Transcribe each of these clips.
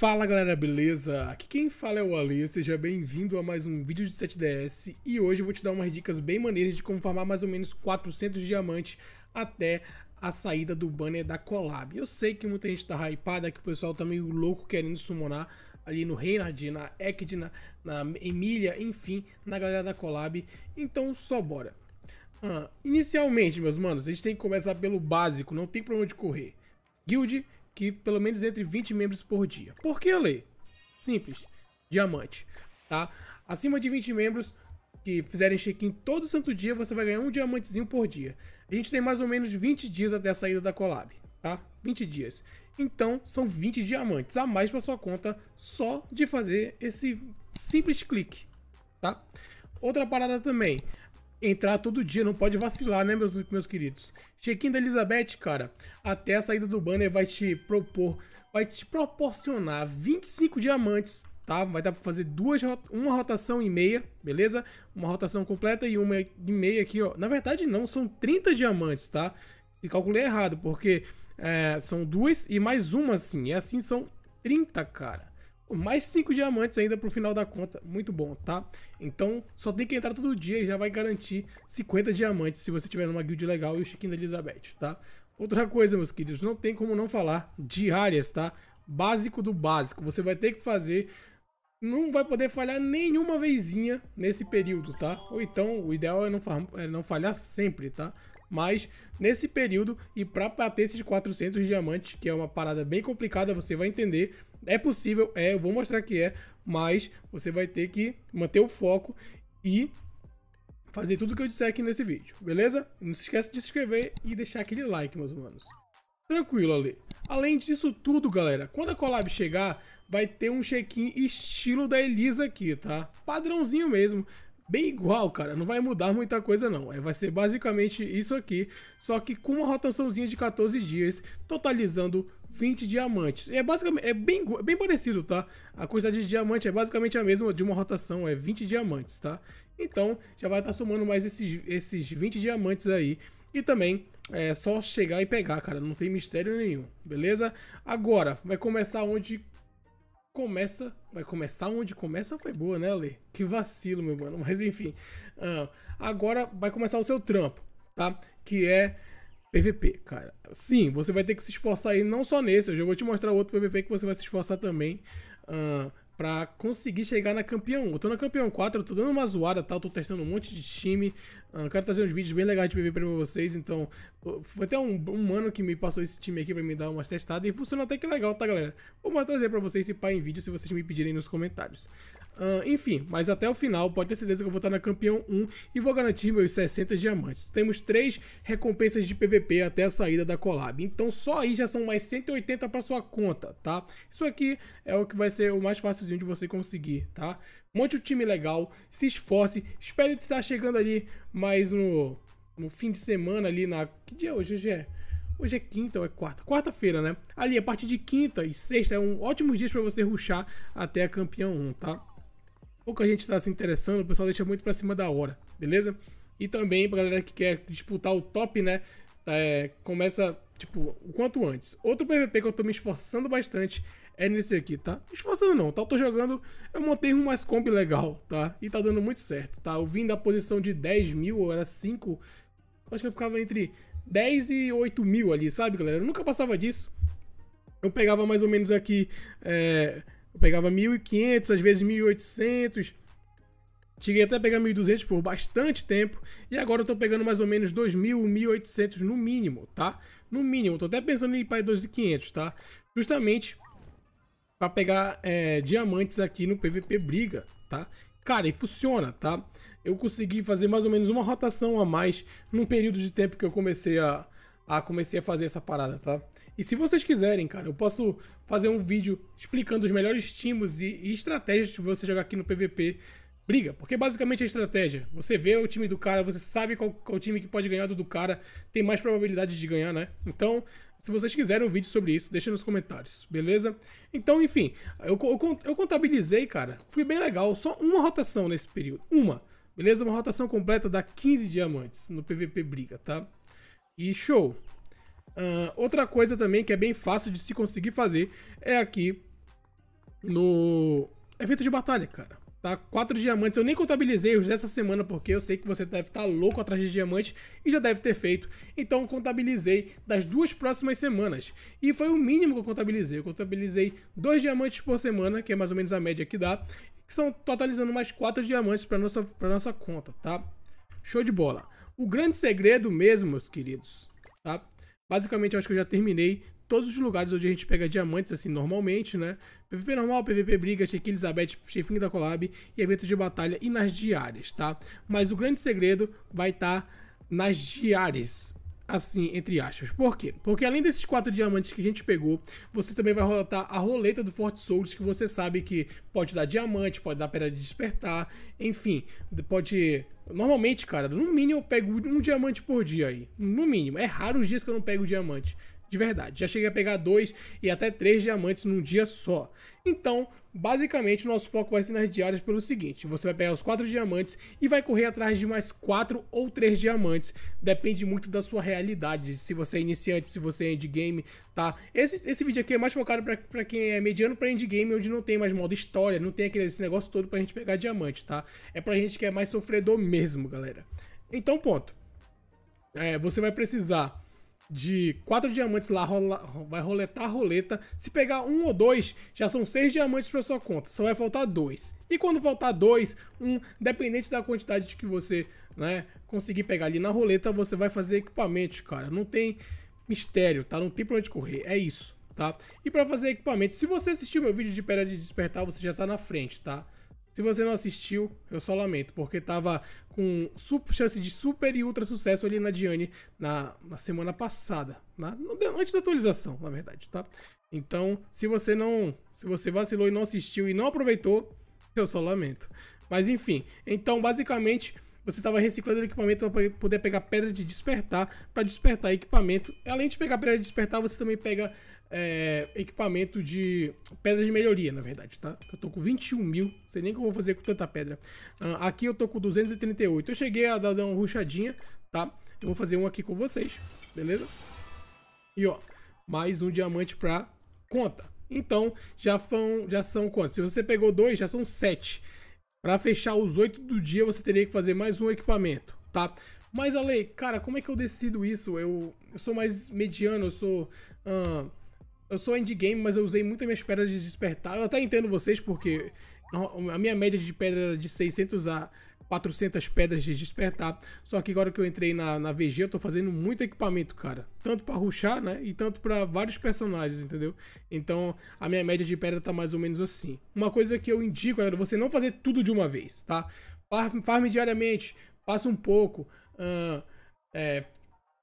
Fala galera, beleza? Aqui quem fala é o Ali, seja bem-vindo a mais um vídeo de 7DS e hoje eu vou te dar umas dicas bem maneiras de como farmar mais ou menos 400 diamantes até a saída do banner da Collab. Eu sei que muita gente tá hypada, que o pessoal tá meio louco querendo summonar ali no Reynard, na Ekid, na, Emília, enfim, na galera da Collab, então só bora. Ah, inicialmente, meus manos, a gente tem que começar pelo básico, não tem problema de correr. Guild que pelo menos entre 20 membros por dia. Por que, leio? Simples. Diamante, tá? Acima de 20 membros que fizerem check-in todo santo dia, você vai ganhar um diamantezinho por dia. A gente tem mais ou menos 20 dias até a saída da collab, tá? 20 dias. Então, são 20 diamantes a mais para sua conta só de fazer esse simples clique, tá? Outra parada também, entrar todo dia, não pode vacilar, né, meus, meus queridos? Check-in da Elizabeth, cara, até a saída do banner vai te propor, vai te proporcionar 25 diamantes, tá? Vai dar pra fazer duas, uma rotação e meia, beleza? Uma rotação completa e uma e meia aqui, ó. Na verdade, não, são 30 diamantes, tá? E calculei errado, porque é, são duas e mais uma, assim. E assim são 30, cara mais cinco diamantes ainda pro final da conta. Muito bom, tá? Então, só tem que entrar todo dia e já vai garantir 50 diamantes se você tiver numa guild legal e o Chiquinho da Elizabeth, tá? Outra coisa, meus queridos, não tem como não falar de áreas, tá? Básico do básico. Você vai ter que fazer... Não vai poder falhar nenhuma vezinha nesse período, tá? Ou então, o ideal é não, é não falhar sempre, tá? Mas nesse período e para bater esses 400 diamantes, que é uma parada bem complicada, você vai entender. É possível, é, eu vou mostrar que é, mas você vai ter que manter o foco e fazer tudo que eu disser aqui nesse vídeo, beleza? Não se esqueça de se inscrever e deixar aquele like, meus manos. Tranquilo, ali Além disso tudo, galera, quando a collab chegar, vai ter um check-in estilo da Elisa aqui, tá? Padrãozinho mesmo bem igual, cara. Não vai mudar muita coisa, não. É, vai ser basicamente isso aqui, só que com uma rotaçãozinha de 14 dias, totalizando 20 diamantes. É basicamente é bem, bem parecido, tá? A quantidade de diamante é basicamente a mesma de uma rotação, é 20 diamantes, tá? Então, já vai estar tá somando mais esses, esses 20 diamantes aí. E também é só chegar e pegar, cara. Não tem mistério nenhum, beleza? Agora, vai começar onde começa. Vai começar onde começa foi boa, né, Ale? Que vacilo, meu mano. Mas enfim. Uh, agora vai começar o seu trampo, tá? Que é PVP, cara. Sim, você vai ter que se esforçar aí, não só nesse. Eu já vou te mostrar outro PVP que você vai se esforçar também. Uh, para conseguir chegar na campeão. Eu tô na campeão 4, eu tô dando uma zoada, tal, tá? tô testando um monte de time. Uh, quero trazer uns vídeos bem legais de PVP pra vocês, então foi até um, um mano que me passou esse time aqui pra me dar umas testadas e funciona até que legal, tá galera? Vou mais trazer pra vocês esse pai em vídeo se vocês me pedirem nos comentários. Uh, enfim, mas até o final, pode ter certeza que eu vou estar na campeão 1 e vou garantir meus 60 diamantes. Temos três recompensas de PVP até a saída da collab. Então só aí já são mais 180 para sua conta, tá? Isso aqui é o que vai ser o mais facilzinho de você conseguir, tá? Monte o um time legal, se esforce, espere estar tá chegando ali mais no, no fim de semana ali na... Que dia é hoje? Hoje é... Hoje é quinta ou é quarta? Quarta-feira, né? Ali, a partir de quinta e sexta, é um ótimos dias para você ruxar até a campeão 1, tá? pouca gente está se interessando, o pessoal deixa muito para cima da hora, beleza? E também para galera que quer disputar o top, né? Tá, é, começa, tipo, o quanto antes. Outro PVP que eu tô me esforçando bastante é nesse aqui, tá? Me esforçando não, tá? Eu tô jogando, eu montei um mais combi legal, tá? E tá dando muito certo, tá? Eu vim da posição de 10 mil, ou era 5, acho que eu ficava entre 10 e 8 mil ali, sabe, galera? Eu nunca passava disso. Eu pegava mais ou menos aqui, é eu pegava 1.500, às vezes 1.800. Cheguei até a pegar 1.200 por bastante tempo. E agora eu tô pegando mais ou menos 2.000, 1.800 no mínimo, tá? No mínimo. Tô até pensando em ir para 2.500, tá? Justamente para pegar é, diamantes aqui no PVP Briga, tá? Cara, e funciona, tá? Eu consegui fazer mais ou menos uma rotação a mais num período de tempo que eu comecei a, ah, comecei a fazer essa parada, tá? E se vocês quiserem, cara, eu posso fazer um vídeo explicando os melhores times e, e estratégias de você jogar aqui no PVP briga, porque basicamente é estratégia. Você vê o time do cara, você sabe qual, qual time que pode ganhar do, do cara, tem mais probabilidade de ganhar, né? Então, se vocês quiserem um vídeo sobre isso, deixa nos comentários, beleza? Então, enfim, eu, eu, eu contabilizei, cara, fui bem legal, só uma rotação nesse período, uma, beleza? Uma rotação completa dá 15 diamantes no PVP briga, tá? E show! Uh, outra coisa também que é bem fácil de se conseguir fazer é aqui no evento de batalha, cara. Tá? Quatro diamantes. Eu nem contabilizei os dessa semana porque eu sei que você deve estar tá louco atrás de diamante e já deve ter feito. Então contabilizei das duas próximas semanas. E foi o mínimo que eu contabilizei. Eu contabilizei dois diamantes por semana, que é mais ou menos a média que dá. Que são totalizando mais quatro diamantes para nossa, nossa conta, tá? Show de bola. O grande segredo mesmo, meus queridos, tá? Basicamente, eu acho que eu já terminei todos os lugares onde a gente pega diamantes, assim, normalmente, né? PVP normal, PVP briga, Check Elizabeth, chefinho da collab e eventos de batalha e nas diárias, tá? Mas o grande segredo vai estar tá nas diárias assim, entre aspas. Por quê? Porque além desses quatro diamantes que a gente pegou, você também vai rotar a roleta do Forte Souls, que você sabe que pode dar diamante, pode dar pedra de despertar, enfim, pode... Normalmente, cara, no mínimo eu pego um diamante por dia aí, no mínimo. É raro os dias que eu não pego diamante de verdade. Já cheguei a pegar dois e até três diamantes num dia só. Então, basicamente, o nosso foco vai ser nas diárias pelo seguinte: você vai pegar os quatro diamantes e vai correr atrás de mais quatro ou três diamantes. Depende muito da sua realidade, se você é iniciante, se você é endgame, tá? Esse, esse vídeo aqui é mais focado para quem é mediano para endgame, onde não tem mais modo história, não tem aquele esse negócio todo pra gente pegar diamante, tá? É pra gente que é mais sofredor mesmo, galera. Então, ponto. É, você vai precisar de quatro diamantes lá, rola, vai roletar a roleta. Se pegar um ou dois, já são seis diamantes para sua conta. Só vai faltar dois. E quando faltar dois, um, dependente da quantidade que você né, conseguir pegar ali na roleta, você vai fazer equipamentos, cara. Não tem mistério, tá? Não tem pra onde correr. É isso, tá? E para fazer equipamento, se você assistiu meu vídeo de Pedra de Despertar, você já tá na frente, tá? Se você não assistiu, eu só lamento, porque tava com chance de super e ultra sucesso ali na Diane na, na semana passada, na, antes da atualização, na verdade, tá? Então, se você não, se você vacilou e não assistiu e não aproveitou, eu só lamento. Mas enfim, então basicamente você estava reciclando equipamento para poder pegar pedra de despertar, para despertar equipamento. Além de pegar pedra de despertar, você também pega é, equipamento de pedra de melhoria, na verdade, tá? Eu tô com 21 mil, não sei nem o que eu vou fazer com tanta pedra. Uh, aqui eu tô com 238. Eu cheguei a dar uma ruchadinha, tá? Eu vou fazer um aqui com vocês, beleza? E ó, mais um diamante pra conta. Então, já, fão, já são quantos? Se você pegou dois, já são sete. Para fechar os 8 do dia, você teria que fazer mais um equipamento, tá? Mas, Ale, cara, como é que eu decido isso? Eu, eu sou mais mediano, eu sou... Uh, eu sou endgame, mas eu usei muito a minha espera de despertar. Eu até entendo vocês, porque a minha média de pedra era de 600 a 400 pedras de despertar. Só que agora que eu entrei na, na VG, eu tô fazendo muito equipamento, cara. Tanto para ruxar, né? E tanto para vários personagens, entendeu? Então, a minha média de pedra tá mais ou menos assim. Uma coisa que eu indico é você não fazer tudo de uma vez, tá? Farm, farm diariamente, faça um pouco. Uh, é,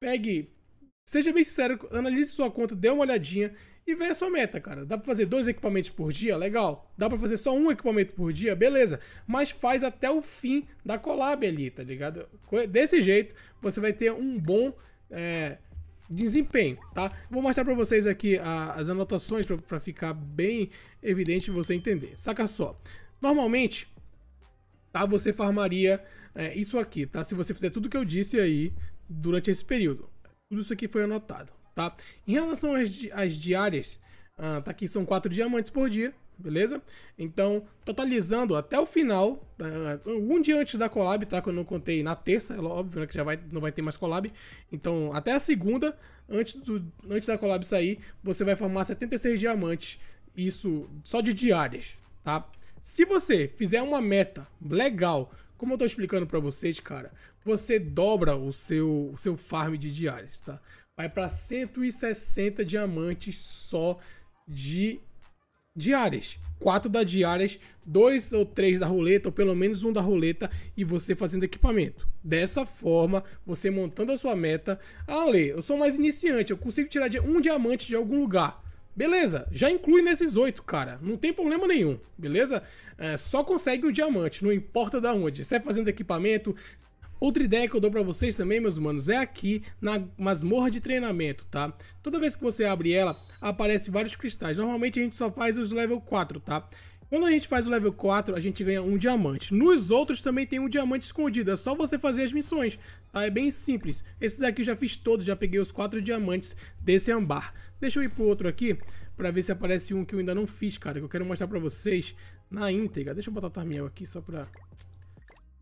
pegue... Seja bem sincero, analise sua conta, dê uma olhadinha e ver a sua meta, cara. Dá pra fazer dois equipamentos por dia? Legal. Dá pra fazer só um equipamento por dia? Beleza. Mas faz até o fim da collab ali, tá ligado? Desse jeito, você vai ter um bom é, desempenho, tá? Vou mostrar pra vocês aqui a, as anotações pra, pra ficar bem evidente você entender. Saca só. Normalmente, tá? Você farmaria é, isso aqui, tá? Se você fizer tudo que eu disse aí durante esse período. Tudo isso aqui foi anotado tá? Em relação às, di às diárias, uh, tá aqui são quatro diamantes por dia, beleza? Então, totalizando até o final, uh, tá, um dia antes da collab, tá? Que eu não contei na terça, é óbvio né, que já vai, não vai ter mais collab. Então, até a segunda, antes, do, antes da collab sair, você vai formar 76 diamantes. Isso só de diárias, tá? Se você fizer uma meta legal, como eu tô explicando para vocês, cara, você dobra o seu, o seu farm de diárias, tá? vai para 160 diamantes só de diárias. Quatro da diárias, dois ou três da roleta, ou pelo menos um da roleta, e você fazendo equipamento. Dessa forma, você montando a sua meta. Ah, eu sou mais iniciante, eu consigo tirar um diamante de algum lugar. Beleza, já inclui nesses oito, cara. Não tem problema nenhum, beleza? É, só consegue o diamante, não importa da onde. Você é fazendo equipamento, Outra ideia que eu dou para vocês também, meus humanos, é aqui na masmorra de treinamento, tá? Toda vez que você abre ela, aparece vários cristais. Normalmente a gente só faz os level 4, tá? Quando a gente faz o level 4, a gente ganha um diamante. Nos outros também tem um diamante escondido, é só você fazer as missões, tá? É bem simples. Esses aqui eu já fiz todos, já peguei os quatro diamantes desse ambar. Deixa eu ir pro outro aqui, pra ver se aparece um que eu ainda não fiz, cara, que eu quero mostrar pra vocês na íntegra. Deixa eu botar o Tarmiel aqui só pra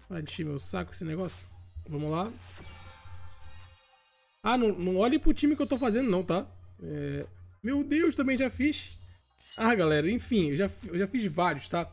para de encher meu saco esse negócio. Vamos lá. Ah, não, não olhe pro time que eu tô fazendo, não, tá? É... Meu Deus, também já fiz. Ah, galera, enfim, eu já, eu já fiz vários, tá?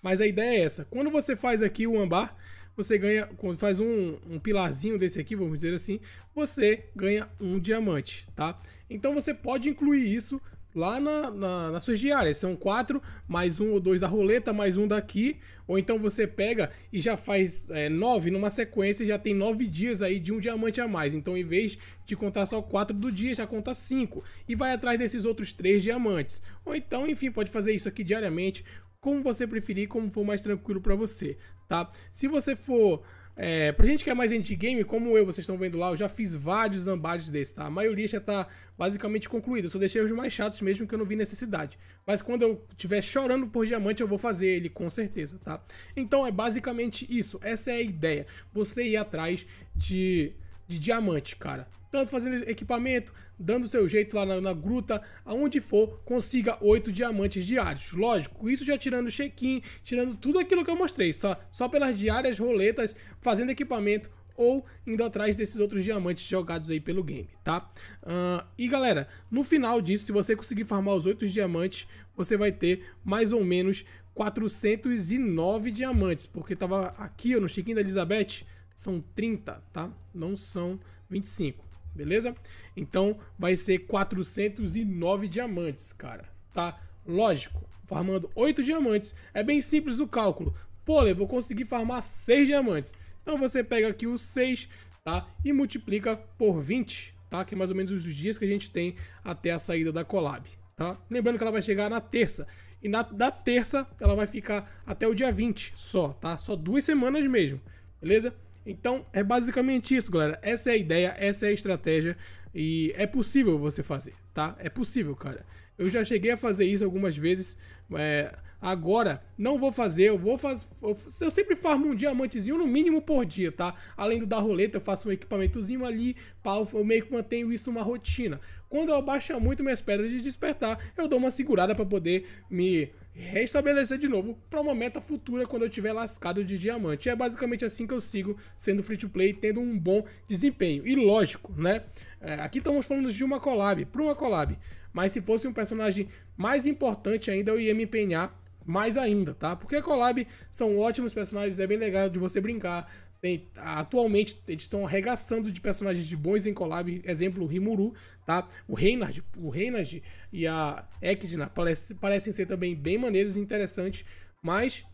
Mas a ideia é essa. Quando você faz aqui o ambar, você ganha, quando faz um, um, pilarzinho desse aqui, vamos dizer assim, você ganha um diamante, tá? Então você pode incluir isso lá na, na, nas suas diárias. É São quatro, mais um ou dois da roleta, mais um daqui. Ou então você pega e já faz é, nove numa sequência, já tem nove dias aí de um diamante a mais. Então, em vez de contar só quatro do dia, já conta cinco. E vai atrás desses outros três diamantes. Ou então, enfim, pode fazer isso aqui diariamente, como você preferir, como for mais tranquilo para você, tá? Se você for é, pra gente que é mais anti-game, como eu, vocês estão vendo lá, eu já fiz vários zambares desse tá? A maioria já tá basicamente concluída, eu só deixei os mais chatos mesmo que eu não vi necessidade. Mas quando eu estiver chorando por diamante, eu vou fazer ele, com certeza, tá? Então é basicamente isso, essa é a ideia. Você ir atrás de de diamante, cara. Tanto fazendo equipamento, dando seu jeito lá na, na gruta, aonde for, consiga 8 diamantes diários. Lógico, isso já tirando check-in, tirando tudo aquilo que eu mostrei, só, só pelas diárias roletas, fazendo equipamento, ou indo atrás desses outros diamantes jogados aí pelo game, tá? Uh, e galera, no final disso, se você conseguir farmar os 8 diamantes, você vai ter mais ou menos 409 diamantes, porque tava aqui ó, no check-in da Elizabeth, são 30, tá? Não são 25, beleza? Então vai ser 409 diamantes, cara, tá? Lógico, farmando 8 diamantes, é bem simples o cálculo. Pô, eu vou conseguir farmar 6 diamantes. Então você pega aqui os 6, tá? E multiplica por 20, tá? Que é mais ou menos os dias que a gente tem até a saída da collab, tá? Lembrando que ela vai chegar na terça. E na, da terça ela vai ficar até o dia 20 só, tá? Só duas semanas mesmo, beleza? Então é basicamente isso, galera. Essa é a ideia, essa é a estratégia e é possível você fazer, tá? É possível, cara. Eu já cheguei a fazer isso algumas vezes. É, agora, não vou fazer, eu vou fazer. Eu, eu, sempre farmo um diamantezinho no mínimo por dia, tá? Além do da roleta, eu faço um equipamentozinho ali, pau, eu meio que mantenho isso uma rotina. Quando eu abaixo muito minhas pedras de despertar, eu dou uma segurada para poder me reestabelecer de novo para uma meta futura quando eu tiver lascado de diamante. E é basicamente assim que eu sigo sendo free to play e tendo um bom desempenho. E lógico, né? É, aqui estamos falando de uma collab, para uma collab. Mas se fosse um personagem mais importante ainda, eu ia me empenhar mais ainda, tá? Porque collab são ótimos personagens, é bem legal de você brincar, tem, atualmente eles estão arregaçando de personagens de bons em collab, exemplo o Rimuru, tá? O Reynard o Reynard e a Ekdna parece, parecem ser também bem maneiros e interessantes, mas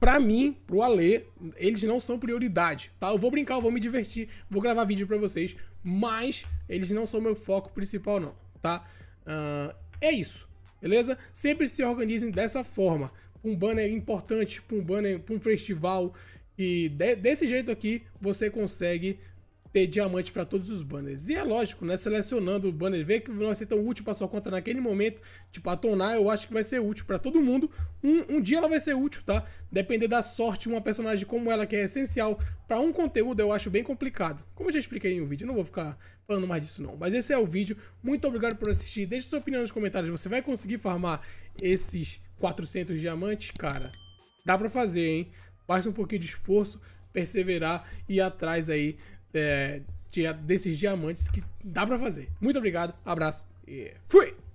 para mim, pro Ale, eles não são prioridade, tá? Eu vou brincar, eu vou me divertir, vou gravar vídeo para vocês, mas eles não são meu foco principal não, tá? Uh, é isso, beleza? Sempre se organizem dessa forma. Um banner importante, um banner, um festival, e de, desse jeito aqui você consegue ter diamante para todos os banners. E é lógico, né? Selecionando o banner, ver que não vai ser tão útil para sua conta naquele momento. Tipo, a Tonar eu acho que vai ser útil para todo mundo. Um, um dia ela vai ser útil, tá? Depender da sorte, uma personagem como ela que é essencial para um conteúdo eu acho bem complicado. Como eu já expliquei em um vídeo, não vou ficar falando mais disso não. Mas esse é o vídeo. Muito obrigado por assistir. Deixe sua opinião nos comentários. Você vai conseguir farmar esses 400 diamantes, cara? Dá para fazer, hein? Basta um pouquinho de esforço, perseverar e ir atrás aí é, desses diamantes que dá para fazer. Muito obrigado, abraço e fui!